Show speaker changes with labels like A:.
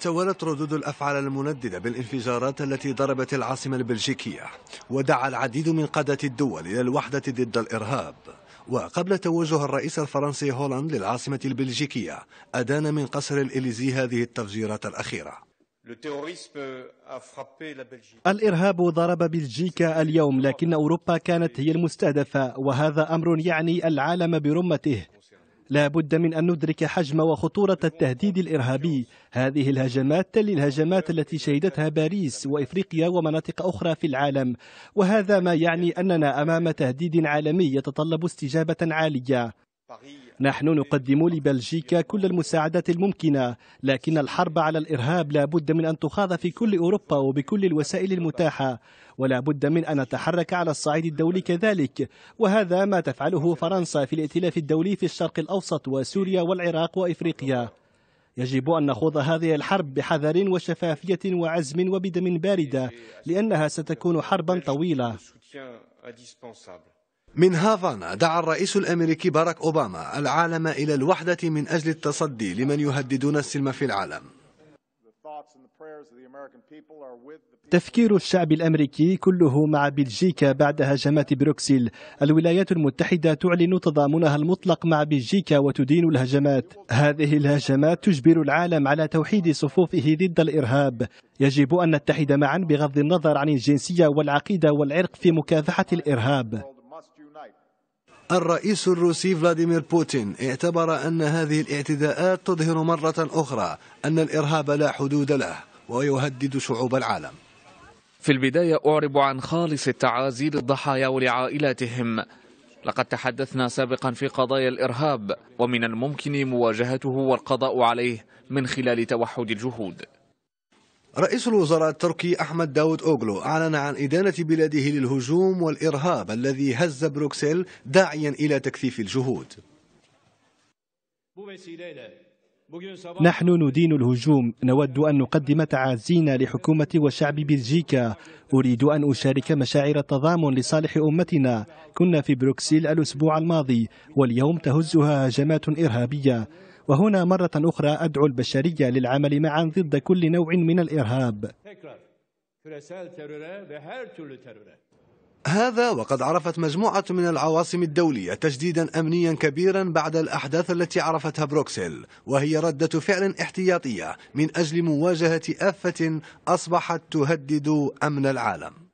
A: توالت ردود الأفعال المنددة بالانفجارات التي ضربت العاصمة البلجيكية ودعا العديد من قادة الدول إلى الوحدة ضد الإرهاب وقبل توجه الرئيس الفرنسي هولاند للعاصمة البلجيكية أدان من قصر الإليزي هذه
B: التفجيرات الأخيرة الإرهاب ضرب بلجيكا اليوم لكن أوروبا كانت هي المستهدفة وهذا أمر يعني العالم برمته لا بد من أن ندرك حجم وخطورة التهديد الإرهابي هذه الهجمات تلي الهجمات التي شهدتها باريس وإفريقيا ومناطق أخرى في العالم وهذا ما يعني أننا أمام تهديد عالمي يتطلب استجابة عالية نحن نقدم لبلجيكا كل المساعدات الممكنة لكن الحرب على الإرهاب لا بد من أن تخاض في كل أوروبا وبكل الوسائل المتاحة ولا بد من أن نتحرك على الصعيد الدولي كذلك وهذا ما تفعله فرنسا في الائتلاف الدولي في الشرق الأوسط وسوريا والعراق وإفريقيا يجب أن نخوض هذه الحرب بحذر وشفافية وعزم وبدم باردة لأنها ستكون حربا طويلة من هافانا دعا الرئيس الامريكي
A: باراك اوباما العالم الى الوحده من اجل التصدي لمن يهددون السلم في العالم.
B: تفكير الشعب الامريكي كله مع بلجيكا بعد هجمات بروكسل، الولايات المتحده تعلن تضامنها المطلق مع بلجيكا وتدين الهجمات. هذه الهجمات تجبر العالم على توحيد صفوفه ضد الارهاب. يجب ان نتحد معا بغض النظر عن الجنسيه والعقيده والعرق في مكافحه الارهاب.
A: الرئيس الروسي فلاديمير بوتين اعتبر أن هذه الاعتداءات تظهر مرة أخرى أن الإرهاب لا حدود له ويهدد شعوب العالم في البداية أعرب عن خالص التعازي للضحايا ولعائلاتهم لقد تحدثنا سابقا في قضايا الإرهاب ومن الممكن مواجهته والقضاء عليه من خلال توحد الجهود رئيس الوزراء التركي أحمد داود أوغلو أعلن عن إدانة بلاده للهجوم والإرهاب الذي هز بروكسل داعيا إلى تكثيف الجهود
B: نحن ندين الهجوم نود أن نقدم تعازينا لحكومة وشعب بلجيكا أريد أن أشارك مشاعر التضامن لصالح أمتنا كنا في بروكسل الأسبوع الماضي واليوم تهزها هجمات إرهابية وهنا مرة أخرى أدعو البشرية للعمل معا ضد كل نوع من الإرهاب
A: هذا وقد عرفت مجموعة من العواصم الدولية تجديدا أمنيا كبيرا بعد الأحداث التي عرفتها بروكسل وهي ردة فعل احتياطية من أجل مواجهة آفة أصبحت تهدد أمن العالم